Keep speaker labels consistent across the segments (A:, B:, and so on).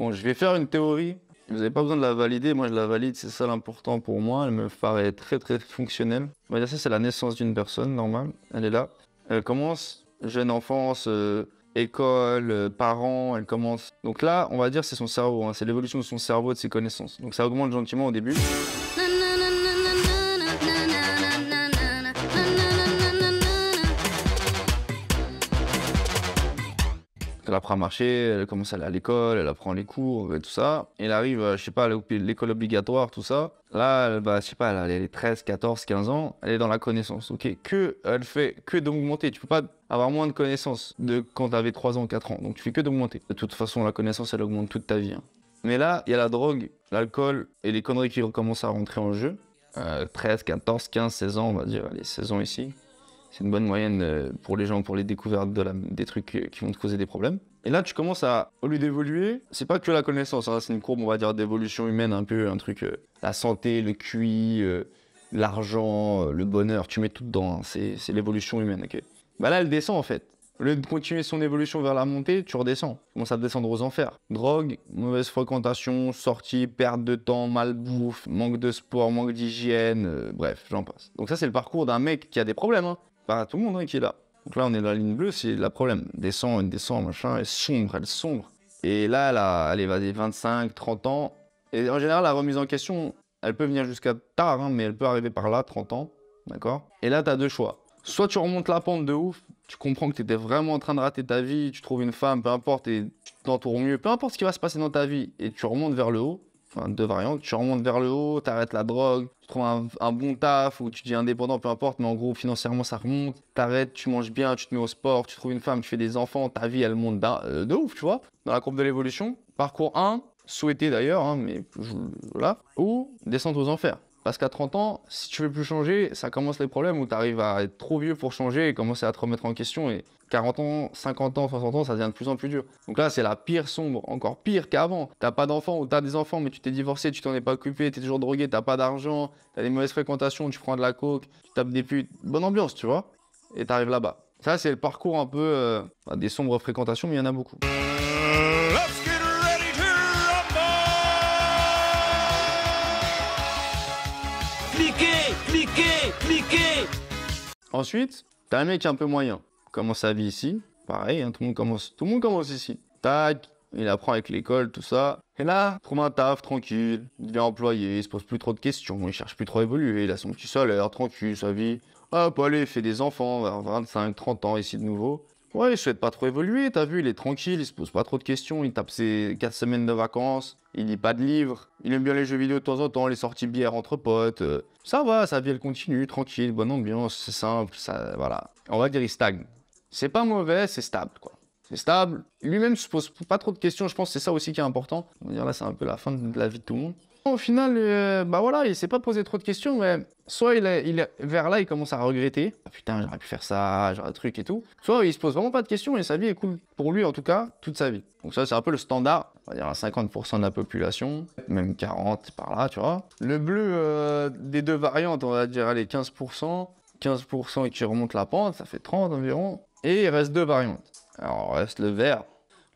A: Bon, je vais faire une théorie. Vous n'avez pas besoin de la valider. Moi, je la valide. C'est ça l'important pour moi. Elle me paraît très, très fonctionnelle. On va dire ça, c'est la naissance d'une personne, normale. Elle est là. Elle commence jeune enfance, euh, école, euh, parents. Elle commence. Donc là, on va dire, c'est son cerveau. Hein. C'est l'évolution de son cerveau, de ses connaissances. Donc ça augmente gentiment au début. elle apprend à marcher, elle commence à aller à l'école, elle apprend les cours, et tout ça. elle arrive, euh, je sais pas, à l'école obligatoire, tout ça. Là, elle, bah, je sais pas, elle a 13, 14, 15 ans, elle est dans la connaissance, ok Que, elle fait que d'augmenter, tu peux pas avoir moins de connaissances de quand t'avais 3 ans, 4 ans, donc tu fais que d'augmenter. De toute façon, la connaissance, elle augmente toute ta vie. Hein. Mais là, il y a la drogue, l'alcool et les conneries qui recommencent à rentrer en jeu. 13, 14, 15, 16 ans, on va dire, les 16 ans ici. C'est une bonne moyenne euh, pour les gens, pour les découvertes de la, des trucs qui vont te causer des problèmes. Et là, tu commences à, au lieu d'évoluer, c'est pas que la connaissance, hein, c'est une courbe, on va dire, d'évolution humaine un peu, un truc, euh, la santé, le QI, euh, l'argent, le bonheur, tu mets tout dedans, hein, c'est l'évolution humaine, ok Bah là, elle descend en fait. Au lieu de continuer son évolution vers la montée, tu redescends. Tu commences à descendre aux enfers. Drogue, mauvaise fréquentation, sortie, perte de temps, mal bouffe, manque de sport, manque d'hygiène, bref, j'en passe. Donc ça, c'est le parcours d'un mec qui a des problèmes, hein bah, tout le monde hein, qui est là. Donc là, on est dans la ligne bleue, c'est le problème. Descend, elle descend, machin, elle sombre, elle sombre. Et là, là elle est des 25, 30 ans. Et en général, la remise en question, elle peut venir jusqu'à tard, hein, mais elle peut arriver par là, 30 ans. D'accord Et là, tu as deux choix. Soit tu remontes la pente de ouf, tu comprends que tu étais vraiment en train de rater ta vie, tu trouves une femme, peu importe, et tu t'entoures mieux, peu importe ce qui va se passer dans ta vie, et tu remontes vers le haut enfin deux variantes, tu remontes vers le haut, t'arrêtes la drogue, tu trouves un, bon taf ou tu dis indépendant, peu importe, mais en gros financièrement ça remonte, t'arrêtes, tu manges bien, tu te mets au sport, tu trouves une femme, tu fais des enfants, ta vie elle monte euh, de, ouf, tu vois, dans la courbe de l'évolution. Parcours 1, souhaité d'ailleurs, hein, mais voilà, ou descendre aux enfers. Parce qu'à 30 ans, si tu veux plus changer, ça commence les problèmes où tu arrives à être trop vieux pour changer et commencer à te remettre en question. Et 40 ans, 50 ans, 60 ans, ça devient de plus en plus dur. Donc là, c'est la pire sombre, encore pire qu'avant. T'as pas d'enfants ou t'as des enfants, mais tu t'es divorcé, tu t'en es pas occupé, t'es toujours drogué, t'as pas d'argent, t'as des mauvaises fréquentations, tu prends de la coke, tu tapes des putes. Bonne ambiance, tu vois. Et t'arrives là-bas. Ça, c'est le parcours un peu euh, bah, des sombres fréquentations, mais il y en a beaucoup. Euh, cliquez, Ensuite, t'as un mec un peu moyen. Commence sa vie ici. Pareil, hein, tout, le monde commence, tout le monde commence ici. Tac, il apprend avec l'école, tout ça. Et là, trouve un taf, tranquille. Il devient employé, il se pose plus trop de questions, il cherche plus trop à évoluer. Il a son petit salaire, tranquille, sa vie. Hop, allez, il fait des enfants, vers 25, 30 ans ici de nouveau. Ouais, il souhaite pas trop évoluer, t'as vu, il est tranquille, il se pose pas trop de questions, il tape ses 4 semaines de vacances, il lit pas de livres, il aime bien les jeux vidéo de temps en temps, les sorties bières entre potes. Euh, ça va, sa vie elle continue, tranquille, bonne ambiance, c'est simple, ça, voilà. On va dire il stagne. C'est pas mauvais, c'est stable, quoi. C'est stable. Lui-même se pose pas trop de questions, je pense que c'est ça aussi qui est important. On va dire là, c'est un peu la fin de la vie de tout le monde. Au final, euh, bah voilà, il s'est pas posé trop de questions, mais soit il, est, vers là, il commence à regretter. Ah, putain, j'aurais pu faire ça, j'aurais truc et tout. Soit il se pose vraiment pas de questions et sa vie est cool pour lui, en tout cas, toute sa vie. Donc ça, c'est un peu le standard, on va dire à 50% de la population, même 40 par là, tu vois. Le bleu euh, des deux variantes, on va dire, allez, 15%. 15% et qui remonte la pente, ça fait 30 environ. Et il reste deux variantes. Alors, reste le vert.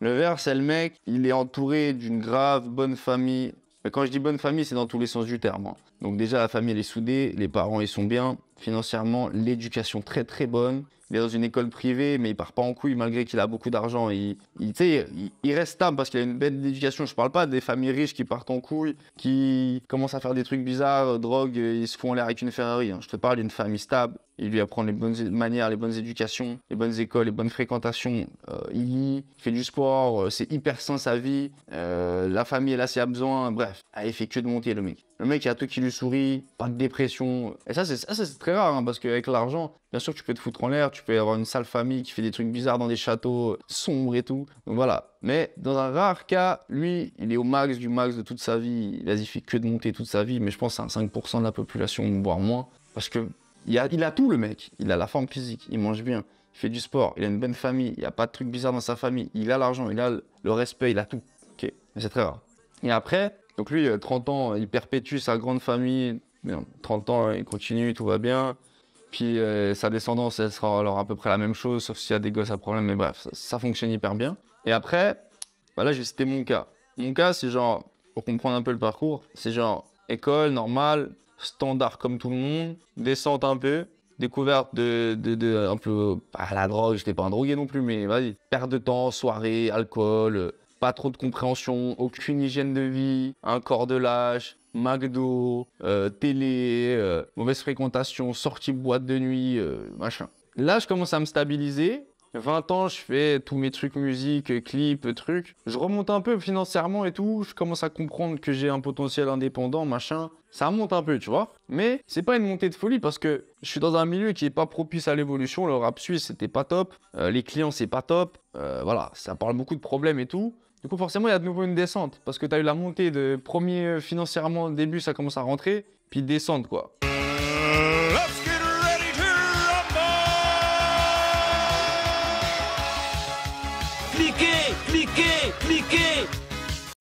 A: Le vert, c'est le mec, il est entouré d'une grave bonne famille mais quand je dis bonne famille, c'est dans tous les sens du terme. Hein. Donc déjà, la famille, elle est soudée, les parents, ils sont bien. Financièrement, l'éducation très très bonne. Il est dans une école privée, mais il part pas en couille malgré qu'il a beaucoup d'argent. Il, il, il, il, reste stable parce qu'il a une belle éducation. Je parle pas des familles riches qui partent en couille, qui commencent à faire des trucs bizarres, drogue, ils se font l'air avec une Ferrari. Hein. Je te parle d'une famille stable, il lui apprend les bonnes manières, les bonnes éducations, les bonnes écoles, les bonnes fréquentations. Euh, il lit, fait du sport, euh, c'est hyper sain sa vie. Euh, la famille est là s'il a besoin. Bref, ah, il fait que de monter le mec. Le mec, il a tout qui lui sourit, pas de dépression. Et ça, c'est très rare, hein, parce qu'avec l'argent, bien sûr, tu peux te foutre en l'air, tu peux avoir une sale famille qui fait des trucs bizarres dans des châteaux sombres et tout. Donc voilà. Mais dans un rare cas, lui, il est au max du max de toute sa vie. Il y il fait que de monter toute sa vie, mais je pense à 5% de la population, voire moins. Parce que il a, tout le mec. Il a la forme physique, il mange bien, il fait du sport, il a une bonne famille, il n'y a pas de trucs bizarres dans sa famille, il a l'argent, il a le respect, il a tout. Ok, mais c'est très rare. Et après, donc lui, 30 euh, ans, il perpétue sa grande famille. 30 ans, il continue, tout va bien. Puis euh, sa descendance, elle sera alors à peu près la même chose, sauf s'il y a des gosses à problème. Mais bref, ça, fonctionne hyper bien. Et après, voilà, bah j'ai mon cas. Mon cas, c'est genre, pour comprendre un peu le parcours, c'est genre école, normale, standard comme tout le monde, descente un peu, découverte de, de, un peu la drogue, j'étais pas un drogué non plus, mais vas-y, perte de temps, soirée, alcool, pas trop de compréhension, aucune hygiène de vie, un corps de lâche, McDo, euh, télé, euh, mauvaise fréquentation, sortie boîte de nuit, euh, machin. Là, je commence à me stabiliser 20 ans, je fais tous mes trucs musique, clips, trucs. Je remonte un peu financièrement et tout. Je commence à comprendre que j'ai un potentiel indépendant, machin. Ça monte un peu, tu vois. Mais c'est pas une montée de folie parce que je suis dans un milieu qui est pas propice à l'évolution. Le rap suisse, c'était pas top. Euh, les clients, c'est pas top. Euh, voilà, ça parle beaucoup de problèmes et tout. Du coup, forcément, il y a de nouveau une descente parce que tu as eu la montée de premier euh, financièrement, au début, ça commence à rentrer, puis descente, quoi. cliquez, cliquez, cliquez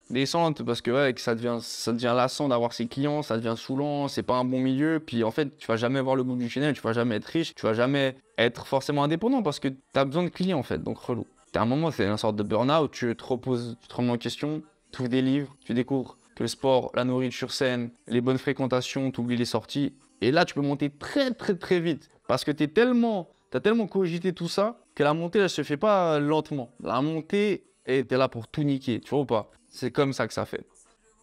A: descente parce que ça devient ça devient lassant d'avoir ses clients, ça devient saoulant, c'est pas un bon milieu. Puis en fait, tu vas jamais voir le bout du tunnel, tu vas jamais être riche, tu vas jamais être forcément indépendant parce que tu as besoin de clients en fait, donc relou. T'as un moment, c'est une sorte de burn-out, tu te reposes, tu te remets en question, tu ouvres des livres, tu découvres que le sport, la nourriture saine, les bonnes fréquentations, tu oublies les sorties. Et là, tu peux monter très très très vite parce que tu tellement, t'as tellement cogité tout ça que la montée, elle se fait pas lentement. La montée, était là pour tout niquer, tu vois ou pas C'est comme ça que ça fait.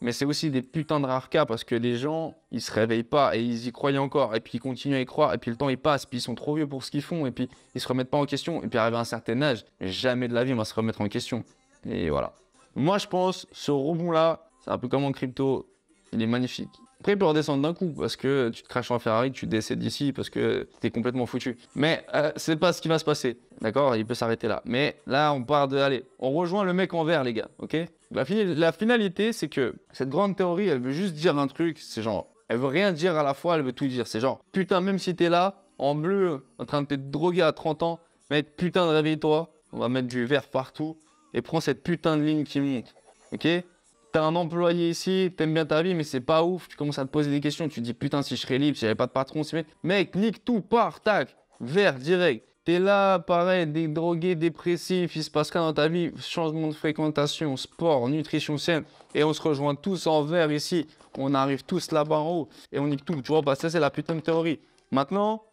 A: Mais c'est aussi des putains de rares cas parce que les gens, ils se réveillent pas et ils y croyaient encore. Et puis ils continuent à y croire. Et puis le temps, passe. Puis ils sont trop vieux pour ce qu'ils font. Et puis ils se remettent pas en question. Et puis arrivé à un certain âge, jamais de la vie, on va se remettre en question. Et voilà. Moi, je pense, ce rebond-là, c'est un peu comme en crypto. Il est magnifique. Après, il peut redescendre d'un coup parce que tu te craches en Ferrari, tu décèdes d'ici parce que t'es complètement foutu. Mais euh, c'est pas ce qui va se passer, d'accord Il peut s'arrêter là. Mais là, on part de. Allez, on rejoint le mec en vert, les gars, ok la, finalité, c'est que cette grande théorie, elle veut juste dire un truc. C'est genre, elle veut rien dire à la fois, elle veut tout dire. C'est genre, putain, même si t'es là, en bleu, en train de te droguer à 30 ans, mais putain, réveille-toi. On va mettre du vert partout et prends cette putain de ligne qui monte, ok T'as un employé ici, t'aimes bien ta vie, mais c'est pas ouf. Tu commences à te poser des questions. Tu te dis putain, si je serais libre, si j'avais pas de patron, si. Mec, nique tout, part, tac, vert, direct. T'es là, pareil, des drogués, dépressifs, il se passe quoi dans ta vie Changement de fréquentation, sport, nutrition saine. Et on se rejoint tous en vert ici. On arrive tous là-bas en haut et on nique tout. Tu vois, bah ça, c'est la putain de théorie. Maintenant,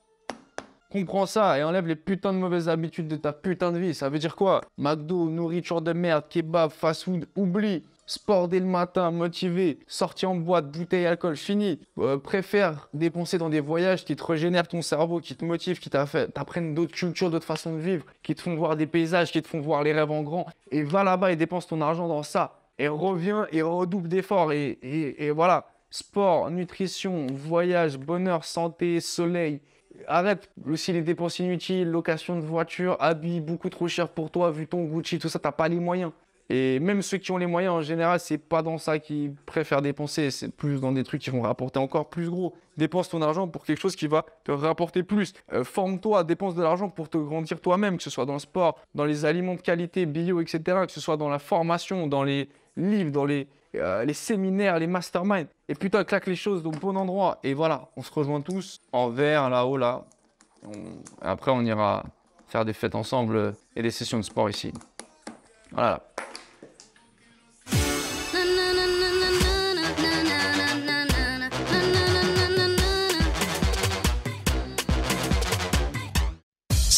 A: comprends ça et enlève les putains de mauvaises habitudes de ta putain de vie. Ça veut dire quoi McDo, nourriture de merde, kebab, fast-food, oublie sport dès le matin, motivé, sortie en boîte, bouteille, alcool, fini. Euh, préfère dépenser dans des voyages qui te régénèrent ton cerveau, qui te motivent, qui t'apprennent d'autres cultures, d'autres façons de vivre, qui te font voir des paysages, qui te font voir les rêves en grand. Et va là-bas et dépense ton argent dans ça. Et reviens et redouble d'efforts. Et, et voilà, sport, nutrition, voyage, bonheur, santé, soleil arrête aussi les dépenses inutiles, location de voiture, habits beaucoup trop cher pour toi, vu ton Gucci, tout ça, t'as pas les moyens. Et même ceux qui ont les moyens, en général, c'est pas dans ça qu'ils préfèrent dépenser, c'est plus dans des trucs qui vont rapporter encore plus gros. Dépense ton argent pour quelque chose qui va te rapporter plus. Euh, forme-toi, dépense de l'argent pour te grandir toi-même, que ce soit dans le sport, dans les aliments de qualité, bio, etc., que ce soit dans la formation, dans les livres, dans les, euh, les séminaires, les masterminds. Et putain, claque les choses au bon endroit. Et voilà, on se rejoint tous en vert là-haut, là. Après, on ira faire des fêtes ensemble et des sessions de sport ici. Voilà.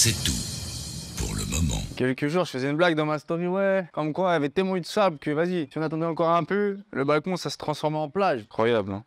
A: C'est tout. Pour le moment. Quelques jours, je faisais une blague dans ma story, ouais. Comme quoi, il y avait tellement eu de sable que, vas-y, si on attendait encore un peu, le balcon, ça se transformait en plage. Incroyable, hein.